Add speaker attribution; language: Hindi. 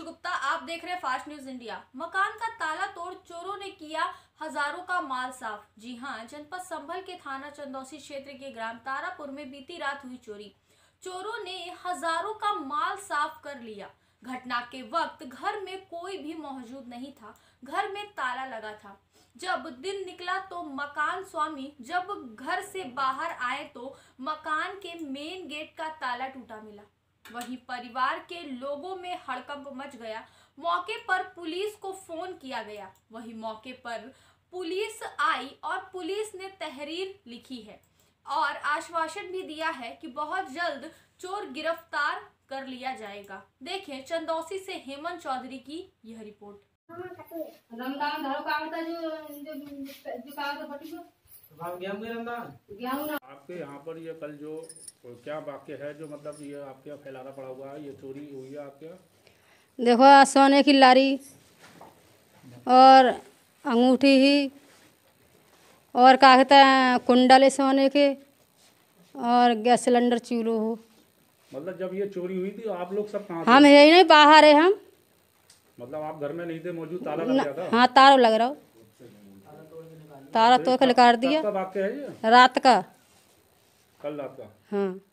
Speaker 1: साक्षी गुप्ता आप देख रहे हैं फास्ट न्यूज इंडिया मकान का ताला तोड़ चोरों ने किया हजारों का माल साफ जी हां जनपद संभल के थाना चंदौसी क्षेत्र के ग्राम तारापुर में बीती रात हुई चोरी चोरों ने हजारों का माल साफ कर लिया घटना के वक्त घर में कोई भी मौजूद नहीं था घर में ताला लगा था जब दिन निकला तो मकान स्वामी जब घर से बाहर आए तो मकान के मेन गेट का ताला टूटा मिला वहीं परिवार के लोगों में हड़कंप मच गया मौके पर पुलिस को फोन किया गया वहीं मौके पर पुलिस आई और पुलिस ने तहरीर लिखी है और आश्वासन भी दिया है कि बहुत जल्द चोर गिरफ्तार कर लिया जाएगा देखें चंदौसी से हेमंत चौधरी की यह रिपोर्ट रमदान जो जो, जो, जो, जो, जो, जो, जो, जो, जो
Speaker 2: तो आपके यहाँ पर ये कल जो क्या वाक्य है जो मतलब ये आपके यहाँ फैलाना पड़ा हुआ है ये चोरी हुई है आपके देखो सोने की लारी और अंगूठी ही और क्या कहते हैं कुंडल सोने के और गैस सिलेंडर चूलो हो मतलब जब ये चोरी हुई थी आप लोग सब कहाँ हम यही नहीं बाहर है हम मतलब आप घर में नहीं थे मौजूद ताला लग गया था हाँ तारो लग रहा हो तारा तो कल कर दिया रात का कल रात का हाँ